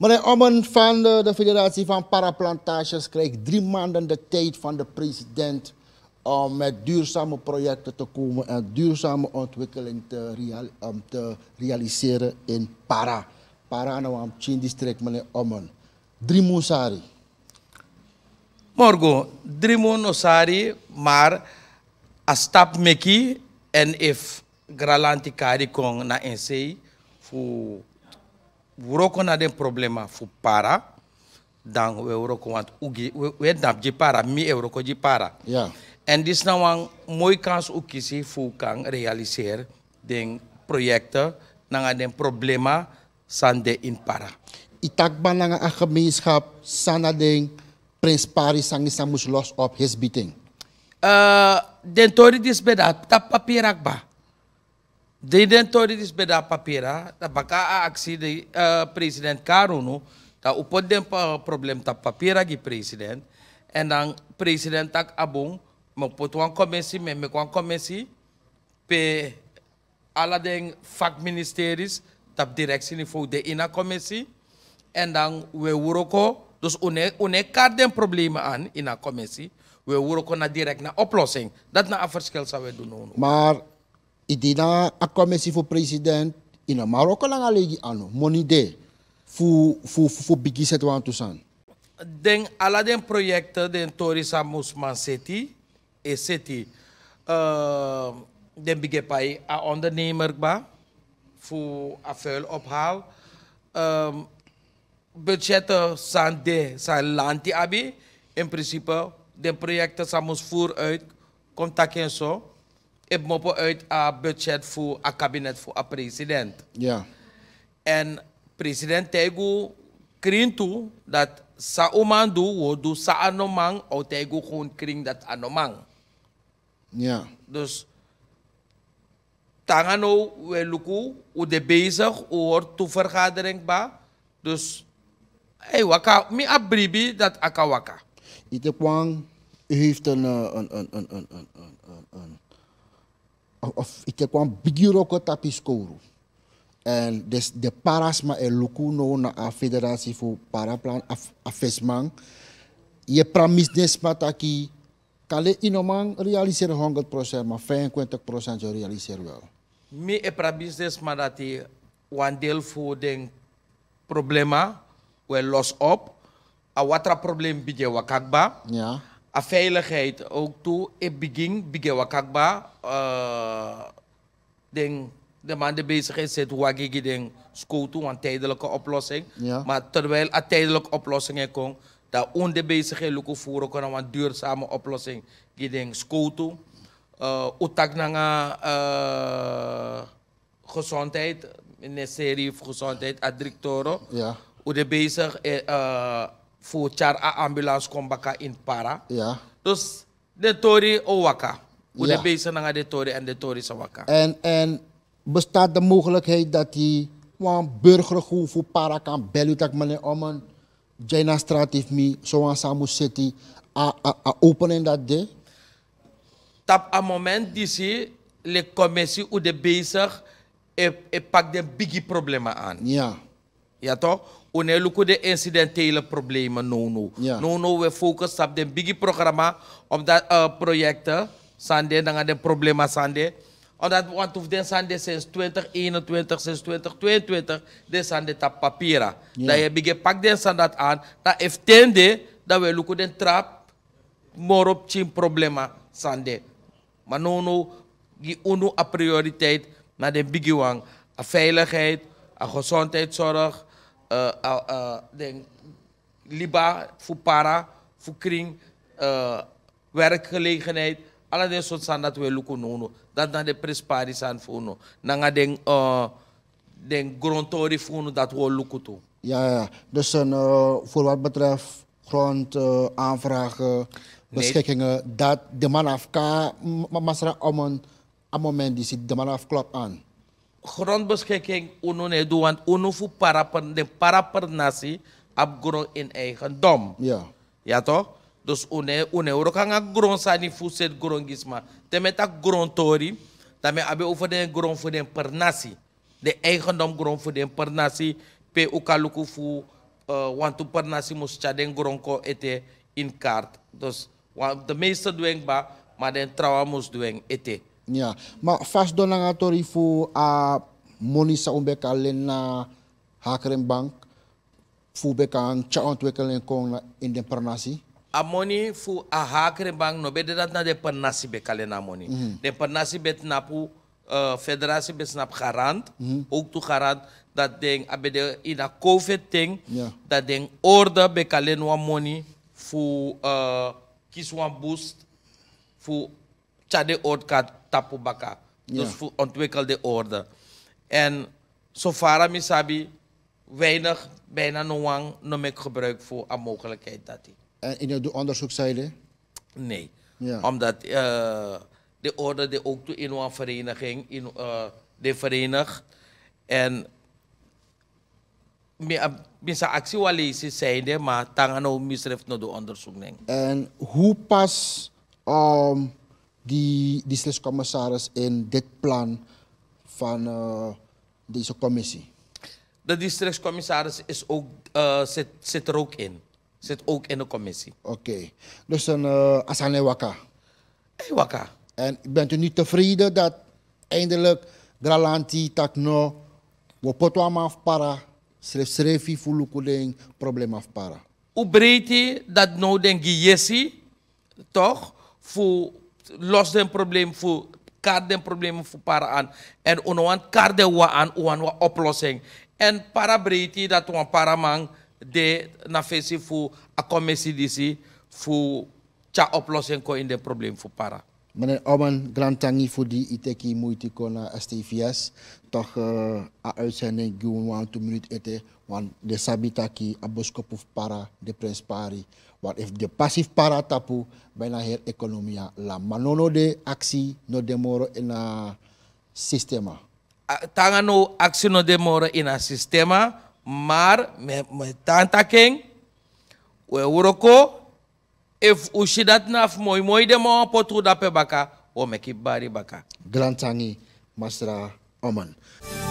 Meneer Omen van de, Federatie van Paraplantages krijgt drie maanden de tijd van de president om met duurzame projecten te komen en duurzame ontwikkeling te, te realiseren in Para. Nou am Chin district, meneer Omen. Drie Moesari. Morgo, drie Moesari, maar a stap meki en if gralanti kari kong na ensei voor wuroko na den problema fu para dan we wuroko want ugi we, we dap ji para mi e wuroko ji para ja en dis na wan mooi kans u kisi fu kan realiseer den projecten nanga den problema sande in para itakban na a gemeenschap sana den prins pari sangi samus los op his beating uh, den tori dis beda tap papierak ba Dedentoridis beda papira, ta De aksi de uh, president Karuno, ta upod den pa problem ta papiera gi president, en dan president tak abong, mo potuan komisi, me me kwan commissie, pe ala den vakministeries, tap niveau de ina commissie, en dan we wuroko, dus une, une kaart den problemen aan in commissie, we wuroko na direct na oplossing. Dat na een verschil zou we doen. Nou nou. Maar idina a commissie voor president in Marokko lang alegi ano monide fu fu fu bigiset wan tusan den ala den projekte den tori samusman seti e seti uh, den bige pai a ondernemer ba fu a ophal, budgette euh, um, budgetten zijn de zijn land abi in principe de projecten samus voer uit contact en zo ik mop uit een eh, budget voor een kabinet voor een president. Ja. En president Tegu kring dat sa oman Saanomang wo doe sa anomang, Tegu gewoon kring dat anomang. Ja. Dus tangano we luku, u de bezig, u hoort vergadering ba. Dus, hey waka, mi abribi dat akawaka. Ite kwang, u heeft een, eh, een, een, een, een of ik kwan bigiro ko tapi En dus de parasma ma e nou na a federatie voor paraplan afesmang. Je pramisnes mataki kale inomang realiseer 100% maar 25% je realiseer wel. Mi e pramisnes matati wan deel voor den problema we loss up A watra problem bije wakakba. Ja. Yeah a veiligheid ook toe. Ik eh, begin, begin ik Uh, denk, de man die bezig is, zit wagigi den school een tijdelijke oplossing. Maar terwijl een tijdelijke oplossing er komt, dat onder bezig is, lukken voeren kunnen een duurzame oplossing. Die den school toe. Uh, utak uh, gezondheid, ministerie van gezondheid, adrictoro. Ja. Hoe bezig eh, eh, fu char a ambulance kon in para ja dus de tori o waka hoe de bezig naar de tori en de tori sa waka en en bestaat de mogelijkheid dat hij een burgergroep voor para kan bellen dat meneer Oman Jaina straat heeft me zoals Samu City a, a, a openen dat de tap a moment die ze de commissie hoe de bezig en e pak de biggie problemen aan ja ja toch? Wanneer look de incidentele problemen, no no. Ja. No no, we focussen op de big programma, op dat uh, eh, projecten, Sande, dan gaan de problemen Sande. Omdat we want den Sande sinds 2021, sinds 2022, de Sande tap papieren. Ja. Dat je pak den Sande aan, dat heeft tende, dat we lukken de trap, op chin problema Sande. Maar no no, die uno a prioriteit naar de bigge wang. A veiligheid, a gezondheidszorg, denk, uh, uh, uh, LIBA, voor para, voor kring, werkgelegenheid. Alle soorten soort dat we lukken doen Dat dan de presparis zijn voor Nanga den, den grondtori voor dat we lukken toe. Ja, ja. Dus een, voor wat betreft grond, aanvragen, beschikkingen, dat de man afka, masra om een moment die de man afklop aan grondbeschikking UNO nee doet, want UNO voor paraper, de parapernatie abgrond in eigendom. Ja. Ja toch? Dus UNO, UNO, we gaan grond zijn voor te met Tenminste, grond tori, dan hebben we over de grond voor de pernatie. De eigendom grond voor de pernatie, pe ukaluku voor, uh, eh, want de pernatie moest je den grond ko ete in kaart. Dus de meeste doen maar de trouwen moest doen ete. Ya, ma vast door naar fu a monisa kalen na hakeren bank fu beka an cha kong kon in de pernasi. A moni fu a hakeren bank no de dat na de pernasi beka lena moni. Mm -hmm. De pernasi bet na pu uh, e, federasi bet snap garant, mm -hmm. ook toe garant dat ding abede in a covid ting, yeah. dat ding be kalen wa moni fu uh, e, kiswa boost fu chade ordkat Tapu Baka. Dus ja. de ontwikkelde orde. En Sofara Misabi, weinig, bijna noang, noem ik gebruik voor een mogelijkheid dat hij. En in het onderzoek zei Nee. Omdat uh, de orde die ook toe in een vereniging, in, uh, de verenigd. En misa eh, actie walisi zijnde, maar tangano misref no do onderzoek. En hoe pas um, die, die commissaris in dit plan van eh, deze commissie? De districtscommissaris is ook, uh, zit, zit er ook in. Zit ook in de commissie. Oké. Dus een uh, Asane Waka. En bent u niet tevreden dat eindelijk Gralanti Takno, Wopotwam afpara, Sref Srefi Fulukuling, probleem afpara? Hoe breed dat nou denk je, toch? Voor los den probleem voor, kaart den problemen voor para aan. En onderwand kaart den wa aan, wan oplossing. En para breti dat wan para man de na fesi voor a commissie disi voor cha oplossing ko in den probleem voor para meneer Oman oh, Grantangi voor die iteki moeite kon STVS toch uh, eh, a uitzending gewoon want to ete want de sabitaki aboskop of para de prins pari want if de passief para tapu bijna her economia la manono de actie no demoro in a sistema ah, tangano actie no demoro in a sistema maar met me tantaking we uroko if ushidat naf moy moy de mo potru dape baka o meki bari baka grantangi masra oman